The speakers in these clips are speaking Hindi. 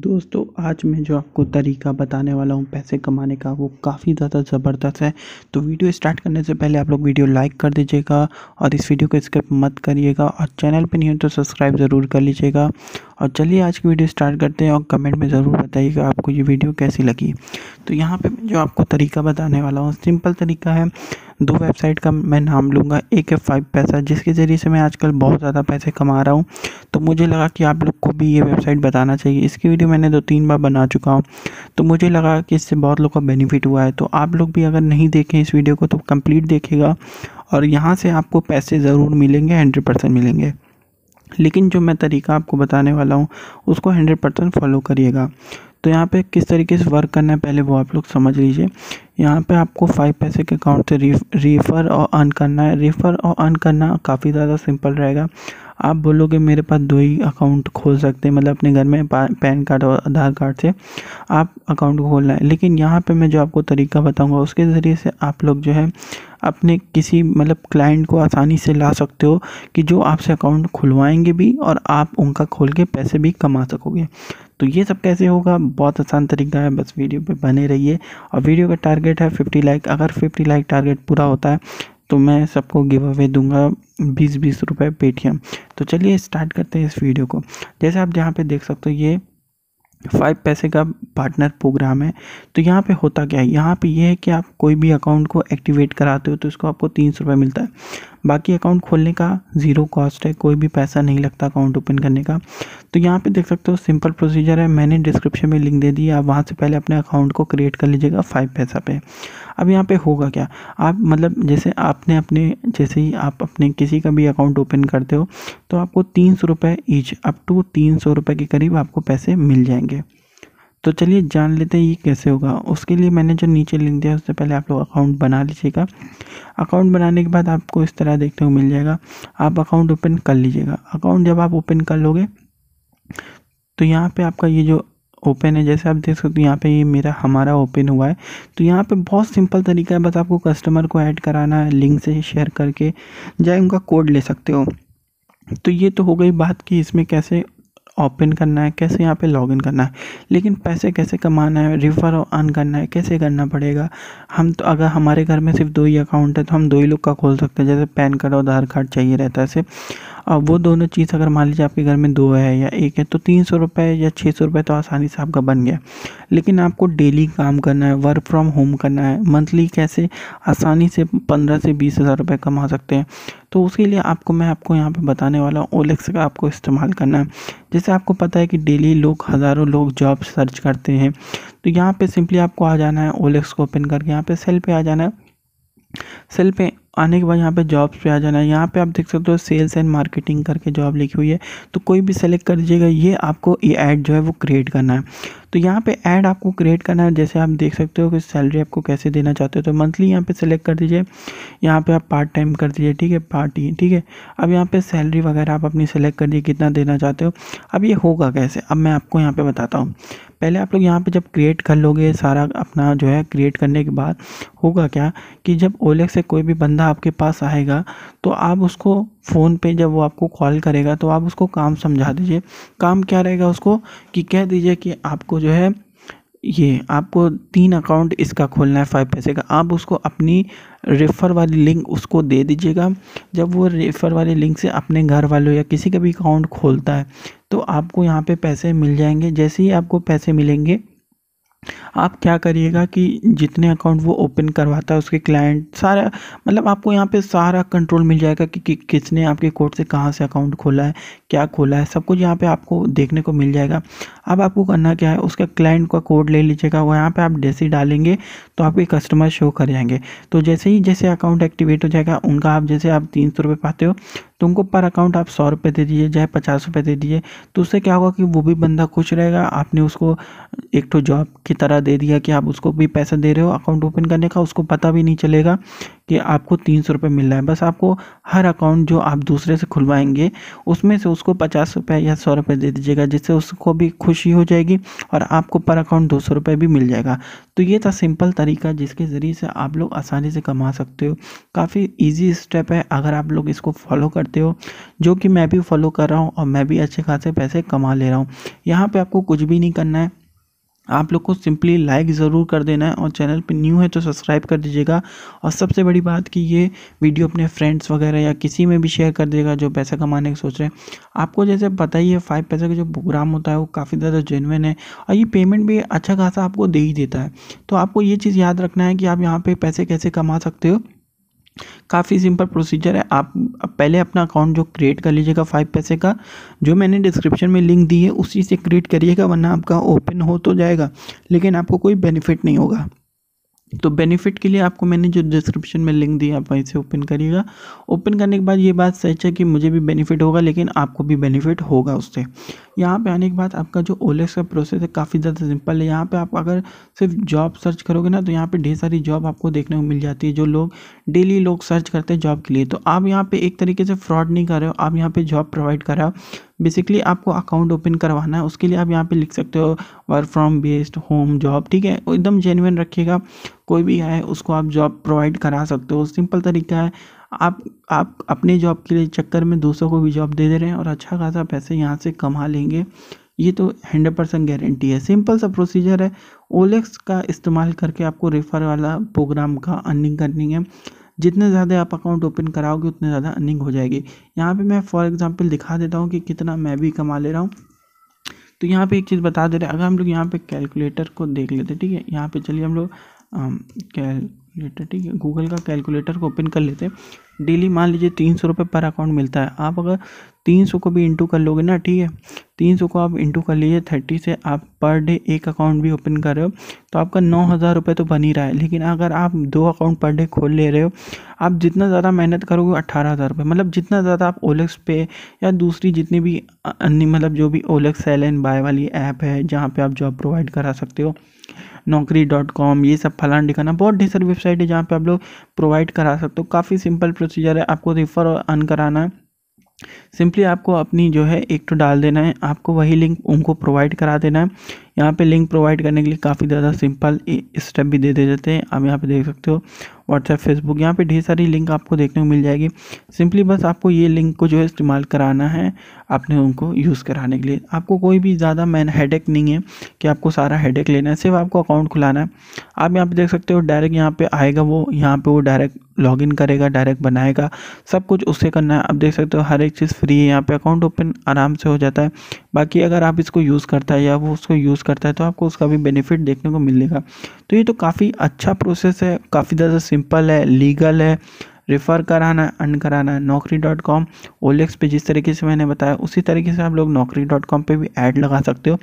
दोस्तों आज मैं जो आपको तरीका बताने वाला हूँ पैसे कमाने का वो काफ़ी ज़्यादा ज़बरदस्त है तो वीडियो स्टार्ट करने से पहले आप लोग वीडियो लाइक कर दीजिएगा और इस वीडियो को स्किप मत करिएगा और चैनल पे नहीं हो तो सब्सक्राइब ज़रूर कर लीजिएगा और चलिए आज की वीडियो स्टार्ट करते हैं और कमेंट में ज़रूर बताइएगा आपको ये वीडियो कैसी लगी तो यहाँ पर जो आपको तरीका बताने वाला हूँ सिंपल तरीका है दो वेबसाइट का मैं नाम लूँगा एक है फाइव पैसा जिसके ज़रिए से मैं आजकल बहुत ज़्यादा पैसे कमा रहा हूँ तो मुझे लगा कि आप लोग को भी ये वेबसाइट बताना चाहिए इसकी वीडियो मैंने दो तीन बार बना चुका हूँ तो मुझे लगा कि इससे बहुत लोग का बेनिफिट हुआ है तो आप लोग भी अगर नहीं देखें इस वीडियो को तो कम्प्लीट देखेगा और यहाँ से आपको पैसे ज़रूर मिलेंगे हंड्रेड परसेंट मिलेंगे लेकिन जो मैं तरीका आपको बताने वाला हूँ उसको हंड्रेड परसेंट फॉलो करिएगा तो यहाँ पे किस तरीके से वर्क करना है पहले वो आप लोग समझ लीजिए यहाँ पे आपको फाइव पैसे के अकाउंट से रीफर और अर्न करना है रीफर और अर्न करना काफ़ी ज़्यादा सिंपल रहेगा आप बोलोगे मेरे पास दो ही अकाउंट खोल सकते हैं मतलब अपने घर में पैन कार्ड और आधार कार्ड से आप अकाउंट खोलना है लेकिन यहाँ पे मैं जो आपको तरीका बताऊँगा उसके ज़रिए से आप लोग जो है अपने किसी मतलब क्लाइंट को आसानी से ला सकते हो कि जो आपसे अकाउंट खुलवाएंगे भी और आप उनका खोल के पैसे भी कमा सकोगे तो ये सब कैसे होगा बहुत आसान तरीका है बस वीडियो पे बने रहिए और वीडियो का टारगेट है 50 लाइक अगर 50 लाइक टारगेट पूरा होता है तो मैं सबको गिव अवे दूंगा बीस बीस रुपये पेटीएम तो चलिए स्टार्ट करते हैं इस वीडियो को जैसे आप जहाँ पे देख सकते हो ये फाइव पैसे का पार्टनर प्रोग्राम है तो यहाँ पे होता क्या है यहाँ पे ये यह है कि आप कोई भी अकाउंट को एक्टिवेट कराते हो तो इसको आपको तीन सौ रुपये मिलता है बाकी अकाउंट खोलने का ज़ीरो कॉस्ट है कोई भी पैसा नहीं लगता अकाउंट ओपन करने का तो यहाँ पे देख सकते हो सिंपल प्रोसीजर है मैंने डिस्क्रिप्शन में लिंक दे दी आप वहाँ से पहले अपने अकाउंट को क्रिएट कर लीजिएगा फाइव पैसा पे अब यहाँ पे होगा क्या आप मतलब जैसे आपने अपने जैसे ही आप अपने किसी का भी अकाउंट ओपन करते हो तो आपको तीन सौ रुपये ईच अप टू तीन सौ रुपये के करीब आपको पैसे मिल जाएंगे तो चलिए जान लेते हैं ये कैसे होगा उसके लिए मैंने जो नीचे लिंक दिया उससे पहले आप लोग अकाउंट बना लीजिएगा अकाउंट बनाने के बाद आपको इस तरह देखने को मिल जाएगा आप अकाउंट ओपन कर लीजिएगा अकाउंट जब आप ओपन कर लोगे तो यहाँ पे आपका ये जो ओपन है जैसे आप देख सकते हो तो यहाँ पे ये मेरा हमारा ओपन हुआ है तो यहाँ पे बहुत सिंपल तरीका है बस आपको कस्टमर को ऐड कराना है लिंक से शेयर करके जाए उनका कोड ले सकते हो तो ये तो हो गई बात कि इसमें कैसे ओपन करना है कैसे यहाँ पे लॉगिन करना है लेकिन पैसे कैसे कमाना है रिफ़र और अन करना है कैसे करना पड़ेगा हम तो अगर हमारे घर में सिर्फ दो ही अकाउंट है तो हम दो ही लोग का खोल सकते हैं जैसे पैन कार्ड और आधार कार्ड चाहिए रहता है सिर्फ और वो दोनों चीज़ अगर मान लीजिए आपके घर में दो है या एक है तो तीन सौ रुपये या छः सौ रुपये तो आसानी से आपका बन गया लेकिन आपको डेली काम करना है वर्क फ्रॉम होम करना है मंथली कैसे आसानी से पंद्रह से बीस हज़ार रुपये कमा सकते हैं तो उसके लिए आपको मैं आपको यहाँ पे बताने वाला हूँ ओलेक्स का आपको इस्तेमाल करना है जैसे आपको पता है कि डेली लोग हज़ारों लोग जॉब सर्च करते हैं तो यहाँ पे सिंपली आपको आ जाना है ओलेक्स को ओपन करके यहाँ पे सेल पे आ जाना है सेल पे आने के बाद यहाँ पे जॉब्स पे आ जाना है यहाँ पे आप देख सकते हो सेल्स एंड मार्केटिंग करके जॉब लिखी हुई है तो कोई भी सेलेक्ट कर दीजिएगा ये आपको ये ऐड जो है वो क्रिएट करना है तो यहाँ पे ऐड आपको क्रिएट करना है जैसे आप देख सकते हो कि सैलरी आपको कैसे देना चाहते हो तो मंथली यहाँ पे सेलेक्ट कर दीजिए यहाँ पे आप पार्ट टाइम कर दीजिए ठीक है पार्टी ठीक है अब यहाँ पे सैलरी वगैरह आप अपनी सेलेक्ट कर दीजिए कितना देना चाहते हो अब ये होगा कैसे अब मैं आपको यहाँ पर बताता हूँ पहले आप लोग यहाँ पर जब क्रिएट कर लोगे सारा अपना जो है क्रिएट करने के बाद होगा क्या कि जब ओलेक्स से कोई भी बंदा आपके पास आएगा तो आप उसको फ़ोन पे जब वो आपको कॉल करेगा तो आप उसको काम समझा दीजिए काम क्या रहेगा उसको कि कह दीजिए कि आपको जो है ये आपको तीन अकाउंट इसका खोलना है फाइव पैसे का आप उसको अपनी रेफ़र वाली लिंक उसको दे दीजिएगा जब वो रेफ़र वाले लिंक से अपने घर वालों या किसी का भी अकाउंट खोलता है तो आपको यहाँ पे पैसे मिल जाएंगे जैसे ही आपको पैसे मिलेंगे आप क्या करिएगा कि जितने अकाउंट वो ओपन करवाता है उसके क्लाइंट सारा मतलब आपको यहाँ पे सारा कंट्रोल मिल जाएगा कि, कि किसने आपके कोड से कहाँ से अकाउंट खोला है क्या खोला है सब कुछ यहाँ पे आपको देखने को मिल जाएगा अब आपको करना क्या है उसका क्लाइंट का कोड ले लीजिएगा वो यहाँ पर आप डेसी डालेंगे तो आपके कस्टमर शो कर जाएंगे तो जैसे ही जैसे अकाउंट एक्टिवेट हो जाएगा उनका आप जैसे आप तीन सौ पाते हो तो उनको पर अकाउंट आप सौ रुपये दे दीजिए चाहे पचास रुपये दे दीजिए तो उससे क्या होगा कि वो भी बंदा खुश रहेगा आपने उसको एक तो जॉब की तरह दे दिया कि आप उसको भी पैसा दे रहे हो अकाउंट ओपन करने का उसको पता भी नहीं चलेगा कि आपको तीन सौ रुपये मिल रहा है बस आपको हर अकाउंट जो आप दूसरे से खुलवाएंगे उसमें से उसको पचास रुपये या सौ रुपये दे दीजिएगा जिससे उसको भी खुशी हो जाएगी और आपको पर अकाउंट दो सौ रुपये भी मिल जाएगा तो ये था सिंपल तरीका जिसके ज़रिए से आप लोग आसानी से कमा सकते हो काफ़ी ईजी स्टेप है अगर आप लोग इसको फॉलो करते हो जो कि मैं भी फॉलो कर रहा हूँ और मैं भी अच्छे खासे पैसे कमा ले रहा हूँ यहाँ पर आपको कुछ भी नहीं करना है आप लोग को सिंपली लाइक ज़रूर कर देना है और चैनल पे न्यू है तो सब्सक्राइब कर दीजिएगा और सबसे बड़ी बात कि ये वीडियो अपने फ्रेंड्स वगैरह या किसी में भी शेयर कर देगा जो पैसा कमाने का सोच रहे हैं आपको जैसे पता ही है फाइव पैसा का जो प्रोग्राम होता है वो काफ़ी ज़्यादा जेनविन है और ये पेमेंट भी अच्छा खासा आपको दे ही देता है तो आपको ये चीज़ याद रखना है कि आप यहाँ पर पैसे कैसे कमा सकते हो काफ़ी सिंपल प्रोसीजर है आप पहले अपना अकाउंट जो क्रिएट कर लीजिएगा फाइव पैसे का जो मैंने डिस्क्रिप्शन में लिंक दी है उसी से क्रिएट करिएगा वरना आपका ओपन हो तो जाएगा लेकिन आपको कोई बेनिफिट नहीं होगा तो बेनिफिट के लिए आपको मैंने जो डिस्क्रिप्शन में लिंक दी आप वहीं से ओपन करिएगा ओपन करने के बाद ये बात सच है कि मुझे भी बेनिफिट होगा लेकिन आपको भी बेनिफिट होगा उससे यहाँ पे आने के बाद आपका जो ओलेक्स का प्रोसेस है काफ़ी ज़्यादा सिंपल है यहाँ पे आप अगर सिर्फ जॉब सर्च करोगे ना तो यहाँ पे ढेर सारी जॉब आपको देखने को मिल जाती है जो लोग डेली लोग सर्च करते हैं जॉब के लिए तो आप यहाँ पे एक तरीके से फ्रॉड नहीं कर रहे हो आप यहाँ पे जॉब प्रोवाइड कर रहे हो बेसिकली आपको अकाउंट ओपन करवाना है उसके लिए आप यहाँ पे लिख सकते हो work from based home job ठीक है एकदम जेन्यन रखिएगा कोई भी आए उसको आप जॉब प्रोवाइड करा सकते हो सिंपल तरीका है आप आप अपने जॉब के लिए चक्कर में दूसरों को भी जॉब दे दे रहे हैं और अच्छा खासा पैसे यहाँ से कमा लेंगे ये तो हंड्रेड परसेंट गारंटी है सिंपल सा प्रोसीजर है ओलेक्स का इस्तेमाल करके आपको रेफर वाला प्रोग्राम का अर्निंग करनी है जितने ज़्यादा आप अकाउंट ओपन कराओगे उतने ज़्यादा अर्निंग हो जाएगी यहाँ पे मैं फॉर एग्जांपल दिखा देता हूँ कि कितना मैं भी कमा ले रहा हूँ तो यहाँ पे एक चीज़ बता दे रहे हैं अगर हम लोग यहाँ पे कैलकुलेटर को देख लेते ठीक है यहाँ पे चलिए हम लोग कैलकुलेटर um, ठीक है गूगल का कैलकुलेटर को ओपन कर लेते हैं डेली मान लीजिए तीन सौ रुपये पर अकाउंट मिलता है आप अगर तीन सौ को भी इंटू कर लोगे ना ठीक है तीन सौ को आप इंटू कर लीजिए थर्टी से आप पर डे एक अकाउंट भी ओपन कर रहे हो तो आपका नौ हज़ार रुपये तो बन ही रहा है लेकिन अगर आप दो अकाउंट पर डे खोल ले रहे हो आप जितना ज़्यादा मेहनत करोगे अट्ठारह हज़ार रुपये मतलब जितना ज़्यादा आप ओलेक्स पे या दूसरी जितनी भी अन्य मतलब जो भी ओलेक्स सेल एंड बाय वाली ऐप है जहाँ पर आप जॉब प्रोवाइड करा सकते हो नौकरी डॉट कॉम ये सब फलान दिखाना बहुत ढेर सारी वेबसाइट है जहाँ पे आप लोग प्रोवाइड करा सकते हो काफ़ी सिंपल प्रोसीजर है आपको रेफ़र और अन कराना है सिंपली आपको अपनी जो है एक तो डाल देना है आपको वही लिंक उनको प्रोवाइड करा देना है यहाँ पे लिंक प्रोवाइड करने के लिए काफ़ी ज़्यादा सिंपल स्टेप भी दे दे देते हैं आप यहाँ पे देख सकते हो व्हाट्सएप फेसबुक यहाँ पे ढेर सारी लिंक आपको देखने को मिल जाएगी सिंपली बस आपको ये लिंक को जो है इस्तेमाल कराना है आपने उनको यूज़ कराने के लिए आपको कोई भी ज़्यादा मैन हेडेक नहीं है कि आपको सारा हेडेक लेना है सिर्फ आपको अकाउंट खुलाना है आप यहाँ पर देख सकते हो डायरेक्ट यहाँ पर आएगा वो यहाँ पर वो डायरेक्ट लॉगिन करेगा डायरेक्ट बनाएगा सब कुछ उससे करना है आप देख सकते हो हर एक चीज़ फ्री है यहाँ पे अकाउंट ओपन आराम से हो जाता है बाकी अगर आप इसको यूज़ करता है या वो उसको यूज़ करता है तो आपको उसका भी बेनिफिट देखने को मिलेगा तो ये तो काफ़ी अच्छा प्रोसेस है काफ़ी ज़्यादा सिंपल है लीगल है रेफ़र कराना है अर्न कराना है नौकरी डॉट कॉम ओलेक्स पर जिस तरीके से मैंने बताया उसी तरीके से आप लोग नौकरी डॉट कॉम पर भी ऐड लगा सकते हो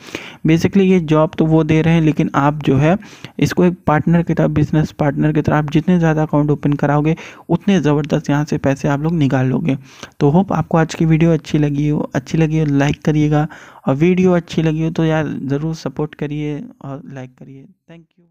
बेसिकली ये जॉब तो वो दे रहे हैं लेकिन आप जो है इसको एक पार्टनर की तरह बिजनेस पार्टनर की तरह आप जितने ज़्यादा अकाउंट ओपन कराओगे उतने ज़बरदस्त यहाँ से पैसे आप लोग निकाल लोगे तो होप आपको आज की वीडियो अच्छी लगी हो अच्छी लगी हो लाइक करिएगा और वीडियो अच्छी लगी हो तो यार ज़रूर सपोर्ट करिए और लाइक करिए थैंक यू